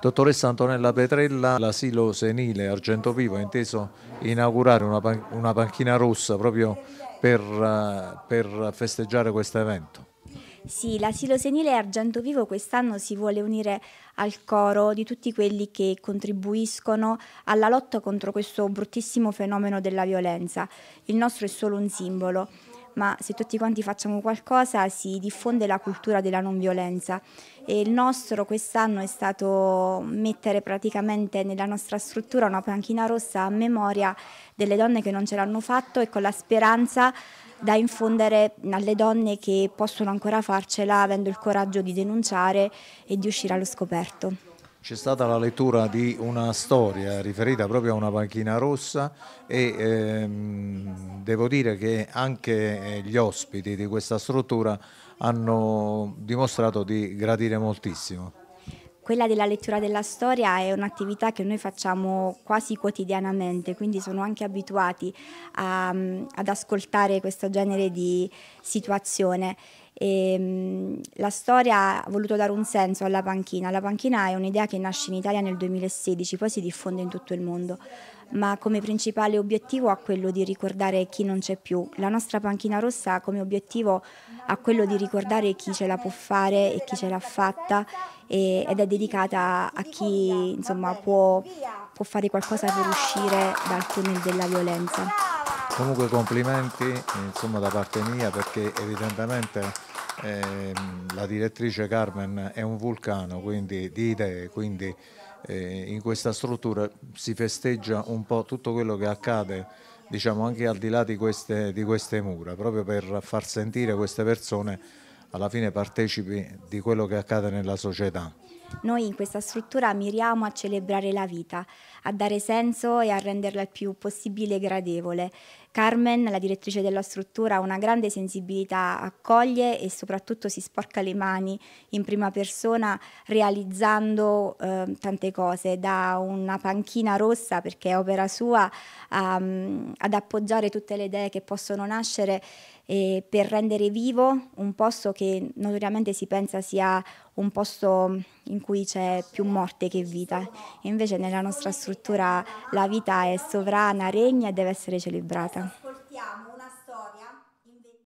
Dottoressa Antonella Petrella, l'asilo senile Argento Vivo ha inteso inaugurare una, pan una panchina rossa proprio per, uh, per festeggiare questo evento. Sì, l'asilo senile Argento Vivo quest'anno si vuole unire al coro di tutti quelli che contribuiscono alla lotta contro questo bruttissimo fenomeno della violenza. Il nostro è solo un simbolo ma se tutti quanti facciamo qualcosa si diffonde la cultura della non violenza e il nostro quest'anno è stato mettere praticamente nella nostra struttura una panchina rossa a memoria delle donne che non ce l'hanno fatto e con la speranza da infondere alle donne che possono ancora farcela avendo il coraggio di denunciare e di uscire allo scoperto. C'è stata la lettura di una storia riferita proprio a una panchina rossa e ehm, devo dire che anche eh, gli ospiti di questa struttura hanno dimostrato di gradire moltissimo. Quella della lettura della storia è un'attività che noi facciamo quasi quotidianamente, quindi sono anche abituati a, mm, ad ascoltare questo genere di situazione e, ehm, la storia ha voluto dare un senso alla panchina. La panchina è un'idea che nasce in Italia nel 2016, poi si diffonde in tutto il mondo, ma come principale obiettivo ha quello di ricordare chi non c'è più. La nostra panchina rossa come obiettivo ha quello di ricordare chi ce la può fare e chi ce l'ha fatta e, ed è dedicata a chi insomma, può, può fare qualcosa per uscire dal tunnel della violenza. Comunque complimenti insomma, da parte mia perché evidentemente eh, la direttrice Carmen è un vulcano quindi, di idee, quindi eh, in questa struttura si festeggia un po' tutto quello che accade diciamo, anche al di là di queste, di queste mura, proprio per far sentire queste persone alla fine partecipi di quello che accade nella società. Noi in questa struttura miriamo a celebrare la vita, a dare senso e a renderla il più possibile gradevole. Carmen, la direttrice della struttura, ha una grande sensibilità, accoglie e soprattutto si sporca le mani in prima persona realizzando eh, tante cose, da una panchina rossa perché è opera sua um, ad appoggiare tutte le idee che possono nascere eh, per rendere vivo un posto che notoriamente si pensa sia un posto mm, in cui c'è più morte che vita. invece nella nostra struttura la vita è sovrana, regna e deve essere celebrata.